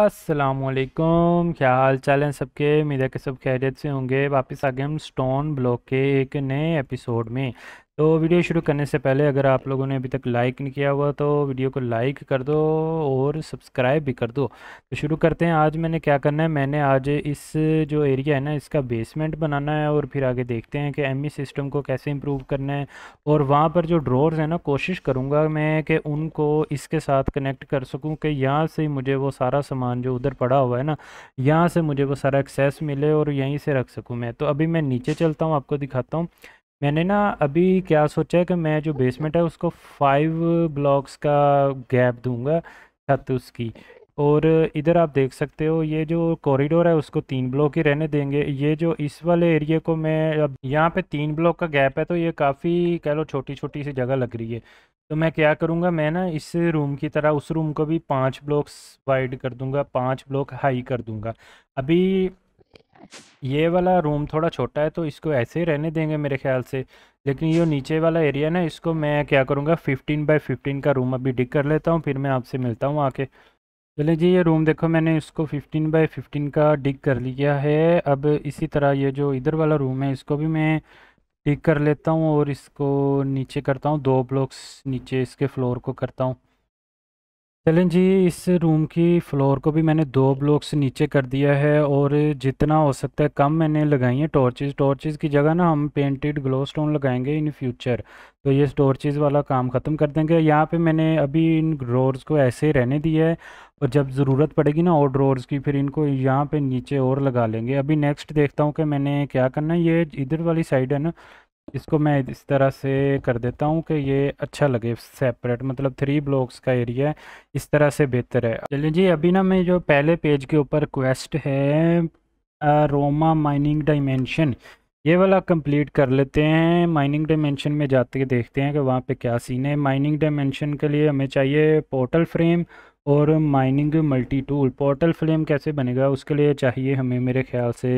असलकुम क्या हाल चाल हैं सबके मीरा के सब खैरियत से होंगे वापस आ गए हम स्टोन ब्लॉक के एक नए एपिसोड में तो वीडियो शुरू करने से पहले अगर आप लोगों ने अभी तक लाइक नहीं किया हुआ तो वीडियो को लाइक कर दो और सब्सक्राइब भी कर दो तो शुरू करते हैं आज मैंने क्या करना है मैंने आज इस जो एरिया है ना इसका बेसमेंट बनाना है और फिर आगे देखते हैं कि एम सिस्टम e को कैसे इम्प्रूव करना है और वहाँ पर जो ड्रोर्स हैं ना कोशिश करूँगा मैं कि उनको इसके साथ कनेक्ट कर सकूँ कि यहाँ से मुझे वो सारा सामान जो उधर पड़ा हुआ है ना यहाँ से मुझे वो सारा एक्सेस मिले और यहीं से रख सकूँ मैं तो अभी मैं नीचे चलता हूँ आपको दिखाता हूँ मैंने ना अभी क्या सोचा है कि मैं जो बेसमेंट है उसको फाइव ब्लॉक्स का गैप दूंगा छत उसकी और इधर आप देख सकते हो ये जो कॉरिडोर है उसको तीन ब्लॉक ही रहने देंगे ये जो इस वाले एरिया को मैं अब यहाँ पे तीन ब्लॉक का गैप है तो ये काफ़ी कह लो छोटी छोटी सी जगह लग रही है तो मैं क्या करूँगा मैं ना इस रूम की तरह उस रूम को भी पाँच ब्लॉक्स वाइड कर दूँगा पाँच ब्लॉक हाई कर दूँगा अभी ये वाला रूम थोड़ा छोटा है तो इसको ऐसे ही रहने देंगे मेरे ख्याल से लेकिन ये नीचे वाला एरिया ना इसको मैं क्या करूँगा फिफ्टीन बाई फिफ्टीन का रूम अभी डिक कर लेता हूँ फिर मैं आपसे मिलता हूँ आके चले जी ये रूम देखो मैंने इसको फिफ्टीन बाई फिफ्टीन का डिक कर लिया है अब इसी तरह ये जो इधर वाला रूम है इसको भी मैं डिक कर लेता हूँ और इसको नीचे करता हूँ दो ब्लॉक्स नीचे इसके फ्लोर को करता हूँ चलें जी इस रूम की फ्लोर को भी मैंने दो ब्लॉक्स नीचे कर दिया है और जितना हो सकता है कम मैंने लगाई है टॉर्चेज़ टॉर्चेज़ की जगह ना हम पेंटेड ग्लो स्टोन लगाएंगे इन फ्यूचर तो ये टॉर्चेज़ वाला काम ख़त्म कर देंगे यहाँ पे मैंने अभी इन ड्रोर्स को ऐसे ही रहने दिया है और जब ज़रूरत पड़ेगी ना और ड्रोर्स की फिर इनको यहाँ पर नीचे और लगा लेंगे अभी नेक्स्ट देखता हूँ कि मैंने क्या करना है ये इधर वाली साइड है ना इसको मैं इस तरह से कर देता हूँ कि ये अच्छा लगे सेपरेट मतलब थ्री ब्लॉक्स का एरिया इस तरह से बेहतर है चलिए जी अभी ना मैं जो पहले पेज के ऊपर क्वेस्ट है रोमा माइनिंग डायमेंशन ये वाला कंप्लीट कर लेते हैं माइनिंग डायमेंशन में जाते के देखते हैं कि वहाँ पे क्या सीन है माइनिंग डायमेंशन के लिए हमें चाहिए पोर्टल फ्रेम और mining multi tool portal frame कैसे बनेगा उसके लिए चाहिए हमें मेरे ख्याल से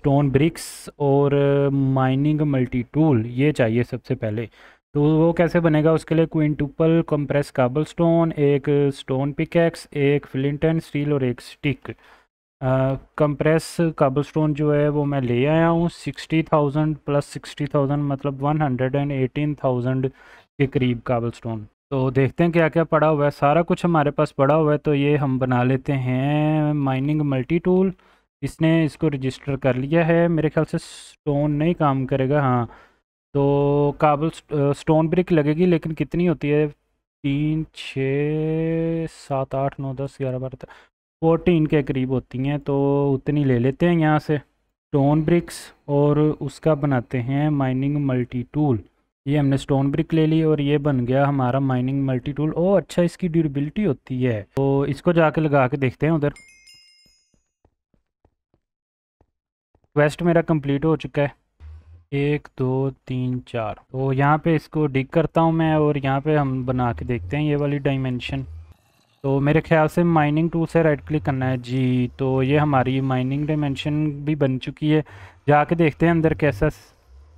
स्टोन ब्रिक्स और माइनिंग मल्टी टूल ये चाहिए सबसे पहले तो वो कैसे बनेगा उसके लिए quintuple compress cobble stone एक स्टोन पिकैक्स एक फ्लिंट एंड स्टील और एक स्टिक कंप्रेस काबल स्टोन जो है वो मैं ले आया हूँ sixty thousand plus sixty thousand मतलब one hundred and eighteen thousand के करीब काबल स्टोन तो देखते हैं क्या क्या पड़ा हुआ है सारा कुछ हमारे पास पड़ा हुआ है तो ये हम बना लेते हैं माइनिंग मल्टी टूल इसने इसको रजिस्टर कर लिया है मेरे ख्याल से स्टोन नहीं काम करेगा हाँ तो काबल स्टोन ब्रिक लगेगी लेकिन कितनी होती है तीन छः सात आठ नौ दस ग्यारह बारह फोर्टीन के करीब होती हैं तो उतनी ले लेते हैं यहाँ से स्टोन ब्रिक्स और उसका बनाते हैं माइनिंग मल्टी टूल ये हमने स्टोन ब्रिक ले ली और ये बन गया हमारा माइनिंग मल्टी टूल ओ अच्छा इसकी ड्यूरेबिलिटी होती है तो इसको जाके लगा के देखते हैं उधर क्वेस्ट मेरा कंप्लीट हो चुका है एक दो तीन चार तो यहाँ पे इसको डिग करता हूँ मैं और यहाँ पे हम बना के देखते हैं ये वाली डायमेंशन तो मेरे ख्याल से माइनिंग टूल से राइट क्लिक करना है जी तो ये हमारी माइनिंग डायमेंशन भी बन चुकी है जाके देखते हैं अंदर कैसा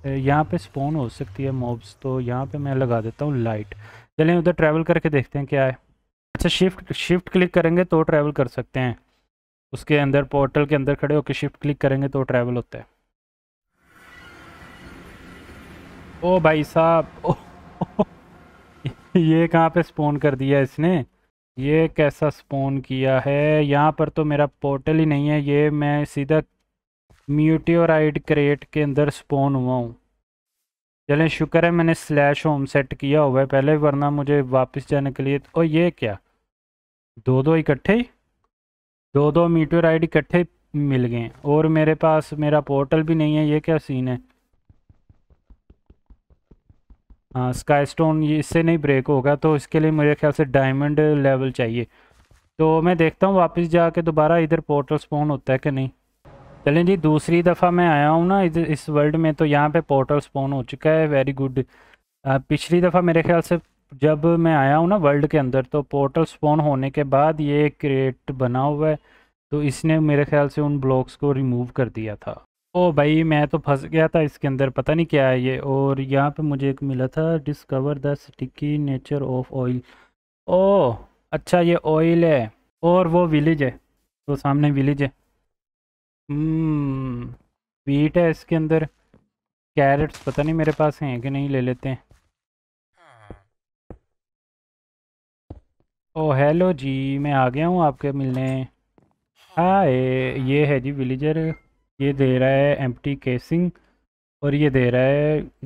यहाँ पे स्पोन हो सकती है मॉब्स तो यहाँ पे मैं लगा देता हूँ लाइट चलें उधर ट्रैवल करके देखते हैं क्या है अच्छा शिफ्ट शिफ्ट क्लिक करेंगे तो ट्रैवल कर सकते हैं उसके अंदर पोर्टल के अंदर खड़े होकर शिफ्ट क्लिक करेंगे तो ट्रैवल होता है ओ भाई साहब ये कहाँ पे स्पोन कर दिया इसने ये कैसा स्पोन किया है यहाँ पर तो मेरा पोर्टल ही नहीं है ये मैं सीधा म्यूटियोराइड क्रेट के अंदर स्पोन हुआ हूँ चलें शुक्र है मैंने स्लैश होम सेट किया हुआ है पहले वरना मुझे वापस जाने के लिए और ये क्या दो दो इकट्ठे ही दो दो मीटर डी इकट्ठे मिल गए और मेरे पास मेरा पोर्टल भी नहीं है ये क्या सीन है हाँ स्काई स्टोन इससे नहीं ब्रेक होगा तो इसके लिए मेरे ख्याल से डायमंड लेवल चाहिए तो मैं देखता हूँ वापस जाके दोबारा इधर पोर्टल स्पोन होता है कि नहीं चलें जी दूसरी दफ़ा मैं आया हूँ ना इधर इस वर्ल्ड में तो यहाँ पे पोर्टल स्पोन हो चुका है वेरी गुड पिछली दफ़ा मेरे ख्याल से जब मैं आया हूँ ना वर्ल्ड के अंदर तो पोर्टल स्पॉन होने के बाद ये क्रिएट बना हुआ है तो इसने मेरे ख्याल से उन ब्लॉक्स को रिमूव कर दिया था ओ भाई मैं तो फंस गया था इसके अंदर पता नहीं क्या है ये और यहाँ पे मुझे एक मिला था discover the sticky nature of oil ओ अच्छा ये ऑयल है और वो विलेज है तो सामने विलेज है वीट हम्म, है इसके अंदर कैरेट्स पता नहीं मेरे पास हैं कि नहीं ले लेते हैं ओ हेलो जी मैं आ गया हूँ आपके मिलने हाँ ये है जी विलेजर ये दे रहा है एम्प्टी केसिंग और ये दे रहा है एम्प्टी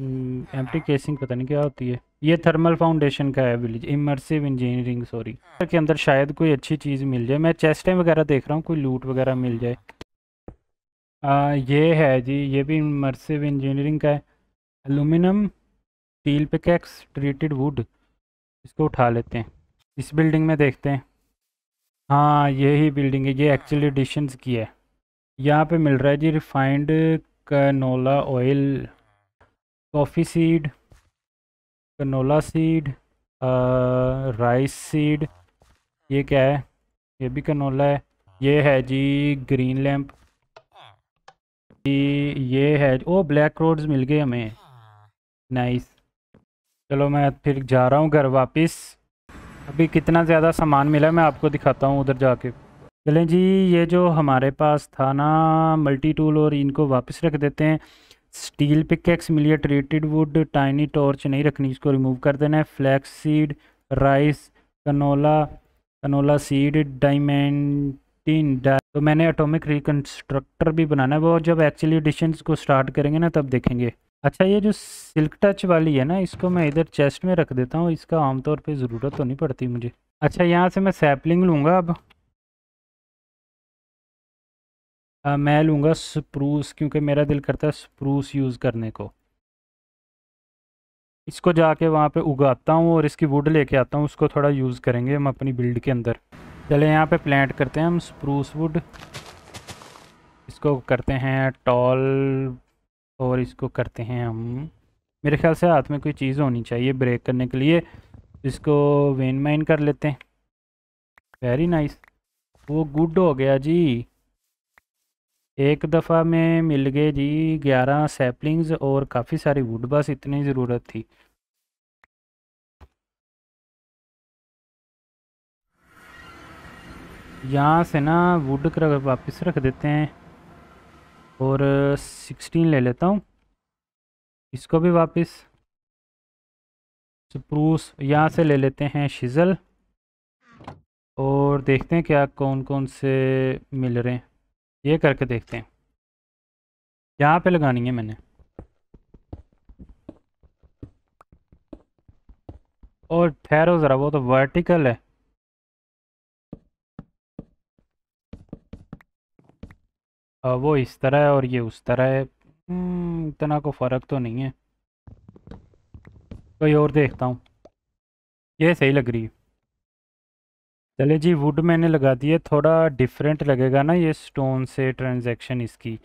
हम्म, केसिंग पता नहीं क्या होती है ये थर्मल फाउंडेशन का है विलेज इमर्सिव इंजीनियरिंग सॉरी के अंदर शायद कोई अच्छी चीज़ मिल जाए मैं चेस्टें वगैरह देख रहा हूँ कोई लूट वगैरह मिल जाए आ, ये है जी ये भी इमर्सिव इंजीनियरिंग का है aluminium steel pickaxe treated wood इसको उठा लेते हैं इस बिल्डिंग में देखते हैं हाँ यही बिल्डिंग है ये एक्चुअली हाँ। एडिशंस की है यहाँ पे मिल रहा है जी refined canola oil coffee seed canola seed rice seed ये क्या है ये भी कनोला है ये है जी ग्रीन लैम्प ये है ओ ब्लैक रोड्स मिल गए हमें नाइस हाँ। चलो मैं फिर जा रहा हूँ घर वापस अभी कितना ज़्यादा सामान मिला मैं आपको दिखाता हूँ उधर जाके चलें जी ये जो हमारे पास था ना मल्टी टूल और इनको वापस रख देते हैं स्टील पिकेक्स मिली ट्रीटेड वुड टाइनी टॉर्च नहीं रखनी इसको रिमूव कर देना है flax seed rice canola canola seed डाइमेंटिन डा तो मैंने एटॉमिक रिकन्स्ट्रक्टर भी बनाना है वो जब एक्चुअली एडिशन को स्टार्ट करेंगे ना तब देखेंगे अच्छा ये जो सिल्क टच वाली है ना इसको मैं इधर चेस्ट में रख देता हूँ इसका आमतौर पे ज़रूरत तो नहीं पड़ती मुझे अच्छा यहाँ से मैं सैपलिंग लूँगा अब आ, मैं लूँगा स्प्रूस क्योंकि मेरा दिल करता है स्प्रूस यूज़ करने को इसको जाके वहाँ पे उगाता हूँ और इसकी वुड लेके आता हूँ उसको थोड़ा यूज़ करेंगे हम अपनी बिल्ड के अंदर चले यहाँ पर प्लांट करते हैं हम स्प्रूस वुड इसको करते हैं टॉल और इसको करते हैं हम मेरे ख्याल से हाथ में कोई चीज़ होनी चाहिए ब्रेक करने के लिए इसको वेन माइन कर लेते हैं वेरी नाइस वो गुड हो गया जी एक दफ़ा में मिल गए जी ग्यारह सैपलिंग्स और काफ़ी सारी वुड बस इतनी ज़रूरत थी यहाँ से ना वुड कर वापस रख देते हैं और सिक्सटीन ले लेता हूँ इसको भी वापस स्प्रूस यहाँ से ले लेते हैं शिजल और देखते हैं क्या कौन कौन से मिल रहे हैं ये करके देखते हैं यहाँ पे लगानी है मैंने और ठहरो ज़रा वो तो वर्टिकल है वो इस तरह है और ये उस तरह है हम्म, इतना को फ़र्क तो नहीं है कोई और देखता हूँ ये सही लग रही है चले जी वुड मैंने लगा दी है थोड़ा डिफरेंट लगेगा ना ये स्टोन से ट्रांजैक्शन इसकी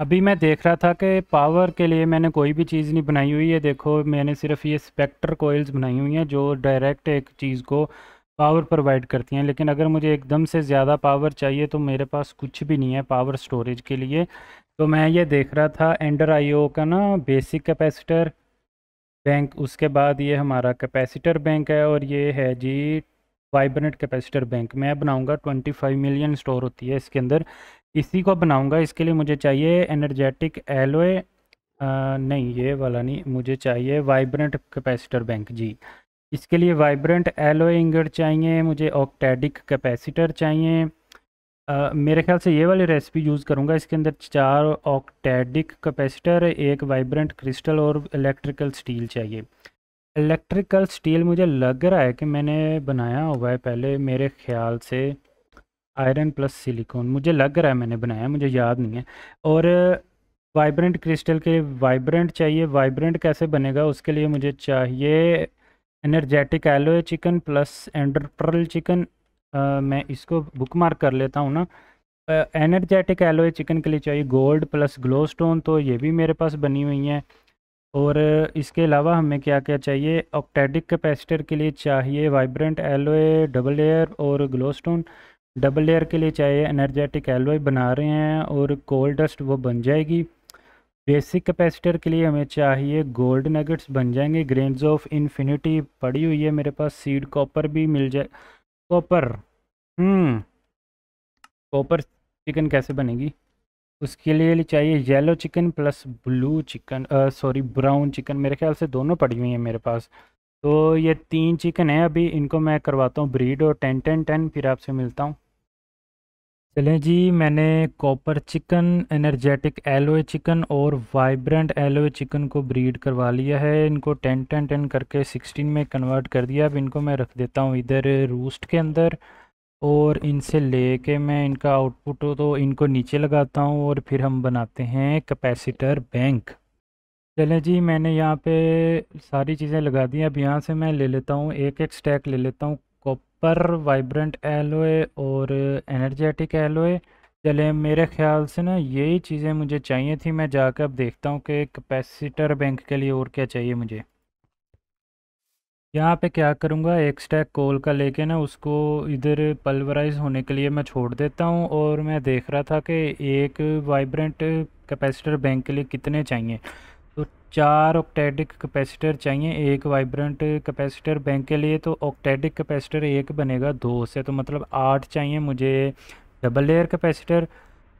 अभी मैं देख रहा था कि पावर के लिए मैंने कोई भी चीज़ नहीं बनाई हुई है देखो मैंने सिर्फ ये स्पेक्टर कोयल्स बनाई हुई हैं जो डायरेक्ट एक चीज़ को पावर प्रोवाइड करती हैं लेकिन अगर मुझे एकदम से ज़्यादा पावर चाहिए तो मेरे पास कुछ भी नहीं है पावर स्टोरेज के लिए तो मैं ये देख रहा था एंडर आईओ का ना बेसिक कैपेसिटर बैंक उसके बाद ये हमारा कैपेसिटर बैंक है और ये है जी वाइब्रेंट कैपेसिटर बैंक मैं बनाऊंगा 25 मिलियन स्टोर होती है इसके अंदर इसी को बनाऊंगा इसके लिए मुझे चाहिए एनर्जेटिक एलोए नहीं ये वाला नहीं मुझे चाहिए वाइब्रेंट कैपेसिटर बैंक जी इसके लिए वाइब्रेंट एलो इंगड़ चाहिए मुझे ऑक्टेडिक कैपेसिटर चाहिए Uh, मेरे ख्याल से ये वाली रेसिपी यूज़ करूँगा इसके अंदर चार ऑक्टेडिक कैपेसिटर एक वाइब्रेंट क्रिस्टल और इलेक्ट्रिकल स्टील चाहिए इलेक्ट्रिकल स्टील मुझे लग रहा है कि मैंने बनाया हुआ है पहले मेरे ख्याल से आयरन प्लस सिलिकॉन मुझे लग रहा है मैंने बनाया मुझे याद नहीं है और वाइब्रेंट क्रिस्टल के वाइब्रेंट चाहिए वाइब्रेंट कैसे बनेगा उसके लिए मुझे चाहिए energetic alloy chicken plus ender pearl chicken chicken मैं इसको बुक मार्क कर लेता हूँ ना एनर्जेटिक एलोए चिकन के लिए चाहिए गोल्ड प्लस ग्लो स्टोन तो ये भी मेरे पास बनी हुई हैं और इसके अलावा हमें क्या क्या चाहिए ऑक्टेटिक कैपेसिटर के लिए चाहिए वाइब्रेंट एलोए डबल एयर और ग्लो स्टोन डबल एयर के लिए चाहिए एनर्जेटिक एलोए बना रहे हैं और कोल्ड डस्ट वो बन जाएगी बेसिक कैपेसिटर के लिए हमें चाहिए गोल्ड नगेट्स बन जाएंगे ग्रेन्स ऑफ इन्फिनिटी पड़ी हुई है मेरे पास सीड कॉपर भी मिल जाए कॉपर हम्म, कॉपर चिकन कैसे बनेगी उसके लिए चाहिए yellow chicken plus blue chicken sorry brown chicken मेरे ख्याल से दोनों पड़ी हुई हैं मेरे पास तो ये तीन चिकन है अभी इनको मैं करवाता हूँ ब्रीड और टेन टेन टेन फिर आपसे मिलता हूँ चलें जी मैंने copper chicken energetic alloy chicken और वाइब्रेंट एलोए चिकन को ब्रीड करवा लिया है इनको टेन टेन टेन करके सिक्सटीन में कन्वर्ट कर दिया अब इनको मैं रख देता हूँ इधर रूस्ट के अंदर और इनसे ले के मैं इनका आउटपुट हो तो इनको नीचे लगाता हूँ और फिर हम बनाते हैं कैपेसिटर बैंक चलें जी मैंने यहाँ पे सारी चीज़ें लगा दी अब यहाँ से मैं ले लेता हूँ एक एक स्टैक ले लेता हूँ पर वाइब्रेंट एलोए और एनर्जेटिक एलोए चले मेरे ख्याल से ना यही चीज़ें मुझे चाहिए थी मैं जाकर अब देखता हूँ कि कैपेसिटर बैंक के लिए और क्या चाहिए मुझे यहाँ पे क्या करूँगा एक स्टैक कोल का लेके ना उसको इधर पल्वराइज होने के लिए मैं छोड़ देता हूँ और मैं देख रहा था कि एक वाइब्रेंट कैपेसिटर बैंक के लिए कितने चाहिए चार ऑक्टेडिक कैपेसिटर चाहिए एक वाइब्रेंट कैपेसिटर बैंक के लिए तो ऑक्टेडिक कैपेसिटर एक बनेगा दो से तो मतलब आठ चाहिए मुझे डबल लेयर कैपेसिटर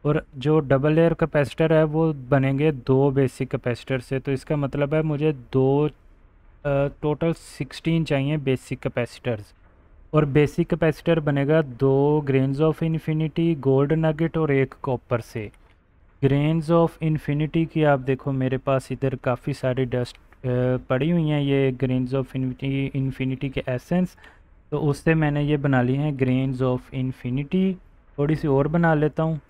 और जो डबल लेयर कैपेसिटर है वो बनेंगे दो बेसिक कैपेसिटर से तो इसका मतलब है मुझे दो टोटल सिक्सटीन चाहिए बेसिक कैपेसिटर्स और बेसिक कैपेसिटर बनेगा दो grains of infinity gold nugget और एक कॉपर से ग्रेन्स ऑफ इन्फिनिटी की आप देखो मेरे पास इधर काफ़ी सारी डस्ट पड़ी हुई हैं ये ग्रेन्स ऑफ इन्फिनिटी इन्फिनिटी के एसेंस तो उससे मैंने ये बना ली हैं ग्रेन्स ऑफ इन्फिनिटी थोड़ी सी और बना लेता हूँ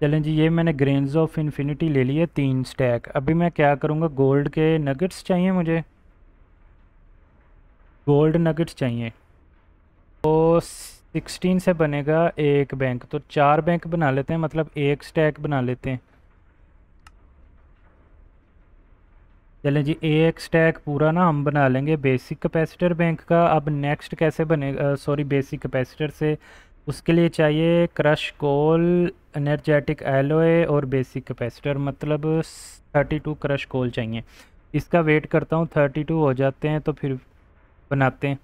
चलें जी ये मैंने ग्रेन्स ऑफ इन्फिनिटी ले ली है तीन स्टैक अभी मैं क्या करूँगा गोल्ड के नगेट्स चाहिए मुझे गोल्ड नगेट्स चाहिए तो सिक्सटीन से बनेगा एक बैंक तो चार बैंक बना लेते हैं मतलब एक स्टैक बना लेते हैं चलें जी एक स्टैक पूरा ना हम बना लेंगे बेसिक कैपेसिटर बैंक का अब नेक्स्ट कैसे बनेगा सॉरी बेसिक कैपेसिटर से उसके लिए चाहिए क्रश कोल एनर्जेटिक एलोए और बेसिक कैपेसिटर मतलब 32 क्रश कोल चाहिए इसका वेट करता हूँ 32 हो जाते हैं तो फिर बनाते हैं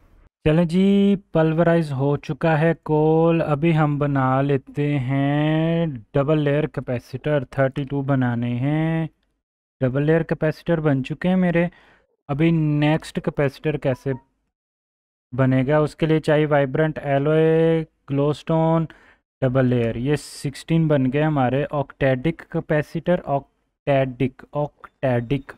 चलें जी पल्वराइज हो चुका है कोल अभी हम बना लेते हैं double layer capacitor thirty two बनाने हैं डबल लेयर कैपेसिटर बन चुके हैं मेरे अभी नेक्स्ट कैपेसिटर कैसे बनेगा उसके लिए चाहिए vibrant alloy glowstone double layer ये सिक्सटीन बन गए हमारे ऑक्टेडिक कैपेसिटर ऑक्टेडिक ऑक्टेडिक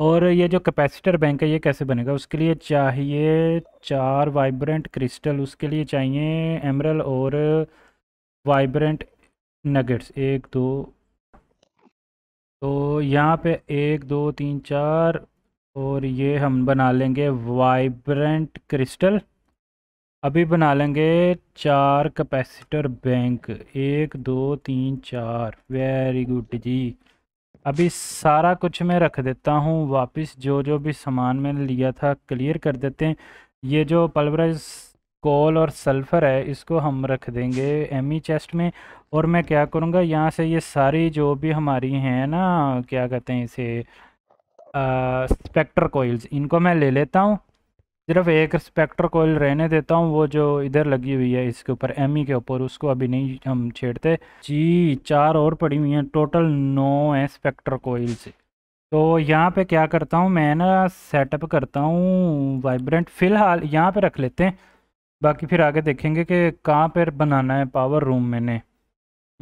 और ये जो कैपेसिटर बैंक है ये कैसे बनेगा उसके लिए चाहिए चार वाइब्रेंट क्रिस्टल उसके लिए चाहिए एमरल और वाइब्रेंट नगेट्स एक दो तो यहाँ पे एक दो तीन चार और ये हम बना लेंगे वाइब्रेंट क्रिस्टल अभी बना लेंगे चार कैपेसिटर बैंक एक दो तीन चार वेरी गुड जी अभी सारा कुछ मैं रख देता हूँ वापस जो जो भी सामान मैंने लिया था क्लियर कर देते हैं ये जो पल्वराइज कोल और सल्फ़र है इसको हम रख देंगे एमी चेस्ट e में और मैं क्या करूँगा यहाँ से ये सारी जो भी हमारी हैं ना क्या कहते हैं इसे स्पेक्टर कोयल्स इनको मैं ले लेता हूँ सिर्फ एक स्पेक्टर कोयल रहने देता हूँ वो जो इधर लगी हुई है इसके ऊपर एम e के ऊपर उसको अभी नहीं हम छेड़ते जी चार और पड़ी हुई हैं टोटल नौ है स्पेक्टर कोयल से तो यहाँ पे क्या करता हूँ मैं ना सेटअप करता हूँ वाइब्रेंट फ़िलहाल यहाँ पे रख लेते हैं बाकी फिर आगे देखेंगे कि कहाँ पर बनाना है पावर रूम मैंने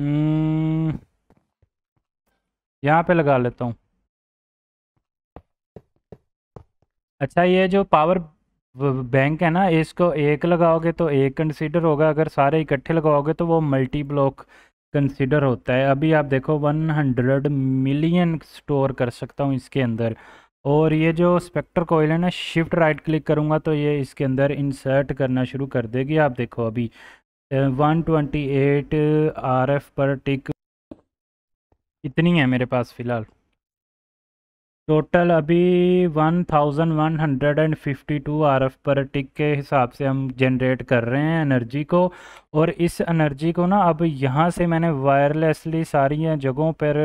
हम्म, यहाँ पे लगा लेता हूँ अच्छा ये जो पावर बैंक है ना इसको एक लगाओगे तो एक कंसिडर होगा अगर सारे इकट्ठे लगाओगे तो वो मल्टी ब्लॉक कंसिडर होता है अभी आप देखो 100 मिलियन स्टोर कर सकता हूँ इसके अंदर और ये जो स्पेक्टर कोयल है ना शिफ्ट राइट क्लिक करूँगा तो ये इसके अंदर इंसर्ट करना शुरू कर देगी आप देखो अभी 128 एफ पर टिक इतनी है मेरे पास फ़िलहाल टोटल अभी 1152 आरएफ पर टिक के हिसाब से हम जनरेट कर रहे हैं एनर्जी को और इस एनर्जी को ना अब यहाँ से मैंने वायरलेसली सारी जगहों पर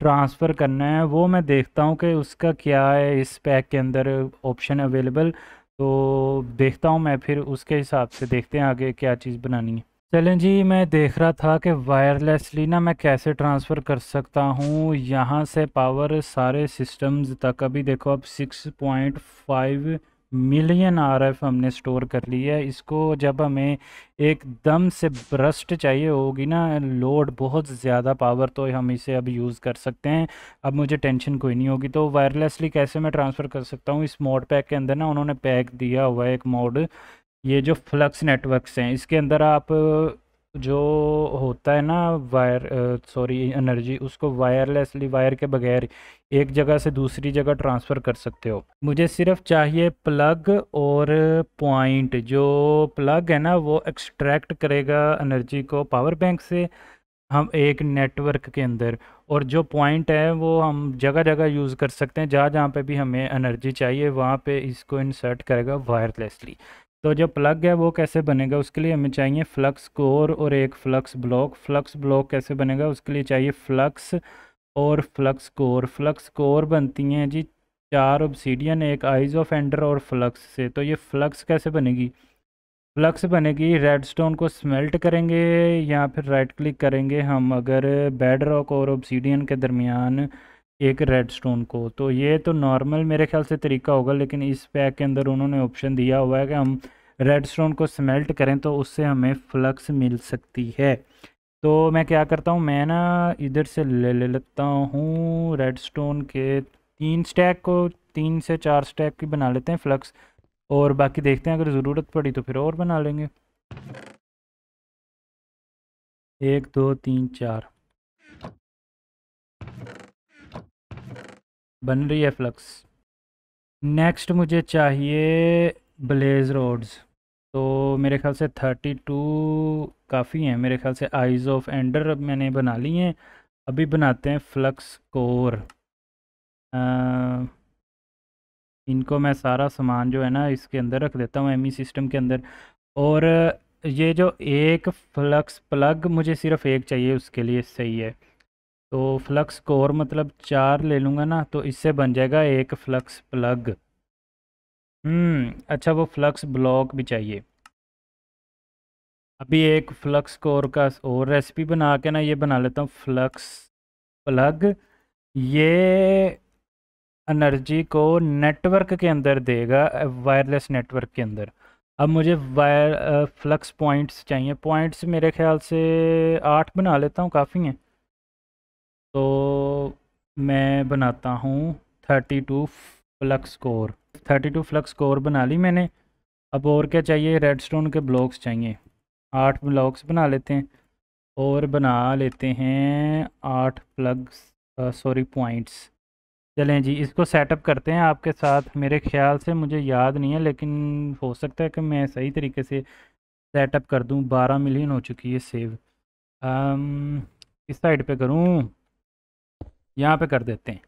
ट्रांसफ़र करना है वो मैं देखता हूँ कि उसका क्या है इस पैक के अंदर ऑप्शन अवेलेबल तो देखता हूँ मैं फिर उसके हिसाब से देखते हैं आगे क्या चीज़ बनानी है चलें जी मैं देख रहा था कि वायरलेसली ना मैं कैसे ट्रांसफ़र कर सकता हूँ यहाँ से पावर सारे सिस्टम्स तक अभी देखो अब 6.5 मिलियन आरएफ हमने स्टोर कर ली है इसको जब हमें एकदम से ब्रस्ट चाहिए होगी ना लोड बहुत ज़्यादा पावर तो हम इसे अब यूज़ कर सकते हैं अब मुझे टेंशन कोई नहीं होगी तो वायरलेसली कैसे मैं ट्रांसफ़र कर सकता हूँ इस मोड पैक के अंदर ना उन्होंने पैक दिया हुआ है एक मोड ये जो फ्लक्स नेटवर्क्स हैं इसके अंदर आप जो होता है ना वायर सॉरी एनर्जी उसको वायरलेसली वायर के बगैर एक जगह से दूसरी जगह ट्रांसफ़र कर सकते हो मुझे सिर्फ चाहिए प्लग और पॉइंट जो प्लग है ना वो एक्सट्रैक्ट करेगा एनर्जी को पावर बैंक से हम एक नेटवर्क के अंदर और जो पॉइंट है वो हम जगह जगह यूज़ कर सकते हैं जहाँ जहाँ पे भी हमें एनर्जी चाहिए वहाँ पे इसको इंसर्ट करेगा वायरलेसली तो जो प्लग है वो कैसे बनेगा उसके लिए हमें चाहिए फ्लक्स कोर और एक फ्लक्स ब्लॉक फ्लक्स ब्लॉक कैसे बनेगा उसके लिए चाहिए फ्लक्स और फ्लक्स कोर फ्लक्स कोर बनती हैं जी चार ऑब्सीडियन एक आइज ऑफ एंडर और फ्लक्स से तो ये फ्लक्स कैसे बनेगी फ्लक्स बनेगी रेडस्टोन को स्मेल्ट करेंगे या फिर राइट क्लिक करेंगे हम अगर बेड रॉक और ऑब्सीडियन के दरमियान एक रेड स्टोन को तो ये तो नॉर्मल मेरे ख्याल से तरीका होगा लेकिन इस पैक के अंदर उन्होंने ऑप्शन दिया हुआ है कि हम रेड स्टोन को स्मेल्ट करें तो उससे हमें फ्लक्स मिल सकती है तो मैं क्या करता हूँ मैं ना इधर से ले ले लेता हूँ रेड स्टोन के तीन स्टैक को तीन से चार स्टैक की बना लेते हैं फ्लक्स और बाकी देखते हैं अगर ज़रूरत पड़ी तो फिर और बना लेंगे एक दो तीन चार बन रही है फ्लक्स नेक्स्ट मुझे चाहिए ब्लेज रोड्स तो मेरे ख्याल से थर्टी टू काफ़ी हैं मेरे ख्याल से आइज़ ऑफ एंडर अब मैंने बना ली हैं अभी बनाते हैं फ्लक्स कोर आ, इनको मैं सारा सामान जो है ना इसके अंदर रख देता हूँ एम सिस्टम के अंदर और ये जो एक फ्लक्स प्लग मुझे सिर्फ़ एक चाहिए उसके लिए सही है तो फ्लक्स कोर मतलब चार ले लूँगा ना तो इससे बन जाएगा एक फ्लक्स हम्म, प्लग अच्छा वो फ्लक्स ब्लॉक भी चाहिए अभी एक फ्लक्स कोर का और रेसिपी बना के ना ये बना लेता हूँ फ्लक्स प्लग ये एनर्जी को नेटवर्क के अंदर देगा वायरलेस नेटवर्क के अंदर अब मुझे वायर फ्लक्स पॉइंट्स चाहिए पॉइंट्स मेरे ख्याल से आठ बना लेता हूँ काफ़ी हैं तो मैं बनाता हूँ thirty two flux core thirty two flux core बना ली मैंने अब और क्या चाहिए रेड स्टोन के ब्लॉक्स चाहिए आठ ब्लॉक्स बना लेते हैं और बना लेते हैं आठ प्लग्स सॉरी पॉइंट्स चलें जी इसको सेटअप करते हैं आपके साथ मेरे ख्याल से मुझे याद नहीं है लेकिन हो सकता है कि मैं सही तरीके से सेटअप कर दूं बारह मिलियन हो चुकी है सेव इस साइड पे करूं यहाँ पे कर देते हैं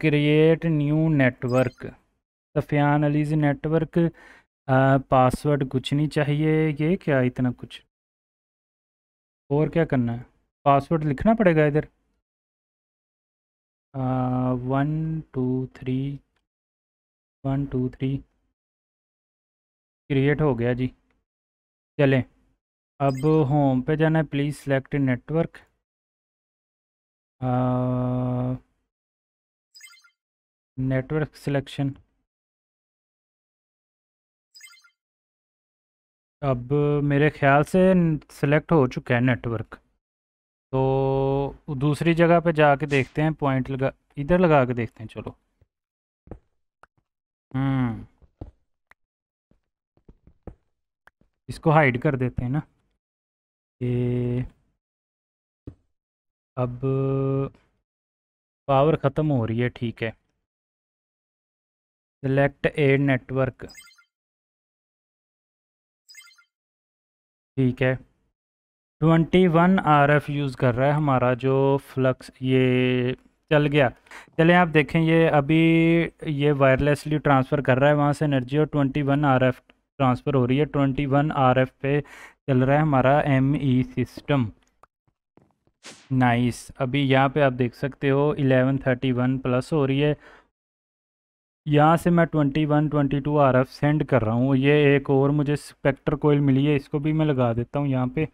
create new network Sufiyan Ali's network password कुछ नहीं चाहिए ये क्या इतना कुछ और क्या करना है पासवर्ड लिखना पड़ेगा इधर one two three one two three create हो गया जी चलें अब होम पे जाना है please select network network selection अब मेरे ख्याल से सिलेक्ट हो चुका है नेटवर्क तो दूसरी जगह पे जाके देखते हैं पॉइंट लगा इधर लगा के देखते हैं चलो हम्म इसको हाइड कर देते हैं ना ये अब पावर ख़त्म हो रही है ठीक है सिलेक्ट ए नेटवर्क ठीक है ट्वेंटी वन आर एफ यूज़ कर रहा है हमारा जो फ्लक्स ये चल गया चलें आप देखें ये अभी ये वायरलेसली ट्रांसफ़र कर रहा है वहाँ से एनर्जी और ट्वेंटी वन आर एफ ट्रांसफ़र हो रही है ट्वेंटी वन आर एफ पे चल रहा है हमारा एम ई सिस्टम नाइस अभी यहाँ पे आप देख सकते हो इलेवन थर्टी वन प्लस हो रही है यहाँ से मैं twenty one twenty two RF एफ सेंड कर रहा हूँ ये एक और मुझे स्पेक्टर कोयल मिली है इसको भी मैं लगा देता हूँ यहाँ पे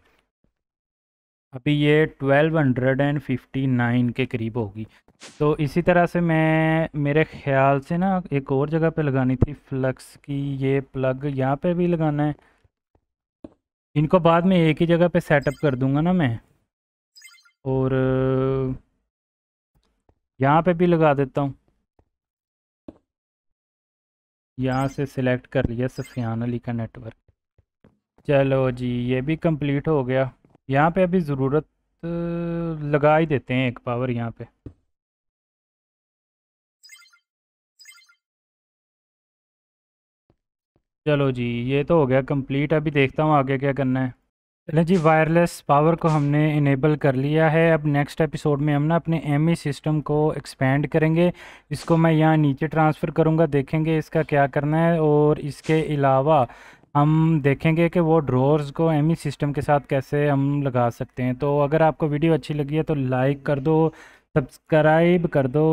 अभी ये twelve hundred and fifty nine के करीब होगी तो इसी तरह से मैं मेरे ख्याल से ना एक और जगह पे लगानी थी फ्लक्स की ये प्लग यहाँ पे भी लगाना है इनको बाद में एक ही जगह पे सेटअप कर दूंगा ना मैं और यहाँ पे भी लगा देता हूँ यहाँ से सिलेक्ट कर लिया सफियान अली का नेटवर्क चलो जी ये भी कंप्लीट हो गया यहाँ पे अभी ज़रूरत लगा ही देते हैं एक पावर यहाँ पे चलो जी ये तो हो गया कंप्लीट अभी देखता हूँ आगे क्या करना है चलो जी वायरलेस पावर को हमने इनेबल कर लिया है अब नेक्स्ट एपिसोड में हम ना अपने एम सिस्टम e को एक्सपेंड करेंगे इसको मैं यहाँ नीचे ट्रांसफ़र करूँगा देखेंगे इसका क्या करना है और इसके अलावा हम देखेंगे कि वो ड्रोर्स को एम सिस्टम e के साथ कैसे हम लगा सकते हैं तो अगर आपको वीडियो अच्छी लगी है तो लाइक कर दो सब्सक्राइब कर दो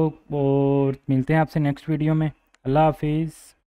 और मिलते हैं आपसे नेक्स्ट वीडियो में अल्लाह हाफिज़